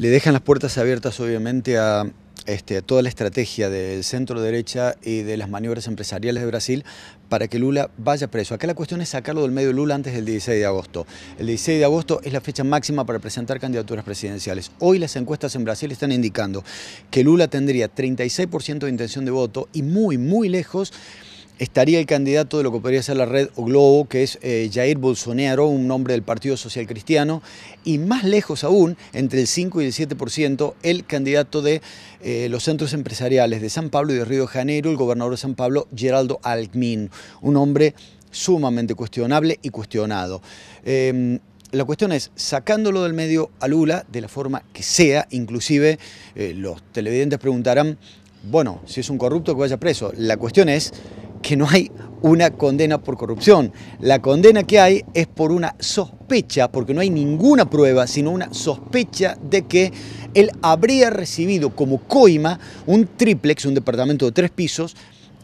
le dejan las puertas abiertas obviamente este, a, toda la estrategia del centro derecha y de las maniobras empresariales de Brasil para que Lula vaya preso. Acá la cuestión es sacarlo del medio Lula antes del 16 de agosto. El 16 de agosto es la fecha máxima para presentar candidaturas presidenciales. Hoy las encuestas en Brasil están indicando que Lula tendría 36% de intención de voto y muy, muy lejos estaría el candidato de lo que podría ser la red o globo, que es eh, Jair Bolsonaro, un nombre del Partido Social Cristiano, y más lejos aún, entre el 5 y el 7%, el candidato de eh, los centros empresariales de San Pablo y de Río de Janeiro, el gobernador de San Pablo, Geraldo Alcmin, un hombre sumamente cuestionable y cuestionado. Em, la cuestión es sacándolo del medio a Lula de la forma que sea, inclusive eh, los televidentes preguntarán, bueno, si es un corrupto que vaya preso. La cuestión es que no hay una condena por corrupción. La condena que hay es por una sospecha, porque no hay ninguna prueba, sino una sospecha de que él habría recibido como coima un triplex, un departamento de tres pisos,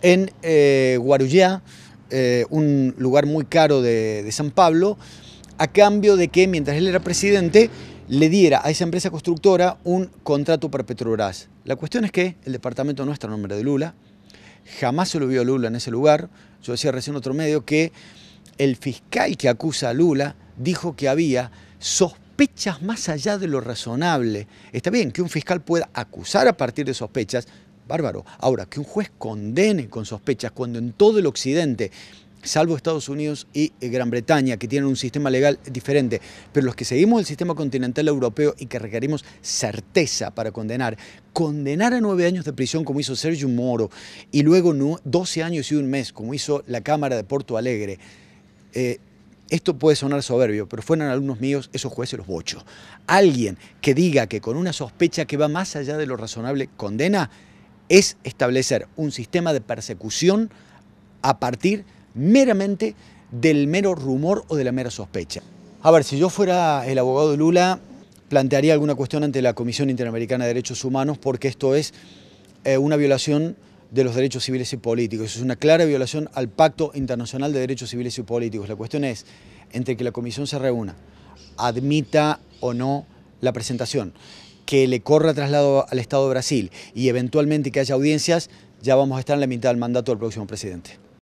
en eh, guarulla eh, un lugar muy caro de, San Pablo, a cambio de que mientras él era presidente le diera a esa empresa constructora un contrato para Petrobras. La cuestión es que el departamento no está a nombre de Lula, jamás se lo vio Lula en ese lugar. Yo decía recién otro medio que el fiscal que acusa a Lula dijo que había sospechas más allá de lo razonable. Está bien que un fiscal pueda acusar a partir de sospechas, bárbaro. Ahora, que un juez condene con sospechas cuando en todo el occidente salvo Estados Unidos y eh, Gran Bretaña, que tienen un sistema legal diferente, pero los que seguimos el sistema continental europeo y que requerimos certeza para condenar, condenar a nueve años de prisión como hizo Sergio Moro y luego 12 años y un mes como hizo la Cámara de Porto Alegre, eh, esto puede sonar soberbio, pero fueron algunos míos esos jueces los bochos. Alguien que diga que con una sospecha que va más allá de lo razonable condena es establecer un sistema de persecución a partir de meramente del mero rumor o de la mera sospecha. A ver, si yo fuera el abogado de Lula, plantearía alguna cuestión ante la Comisión Interamericana de Derechos Humanos porque esto es eh, una violación de los derechos civiles y políticos. Es una clara violación al Pacto Internacional de Derechos Civiles y Políticos. La cuestión es, entre que la comisión se reúna, admita o no la presentación, que le corra traslado al Estado de Brasil y eventualmente que haya audiencias, ya vamos a estar en la mitad del mandato del próximo presidente.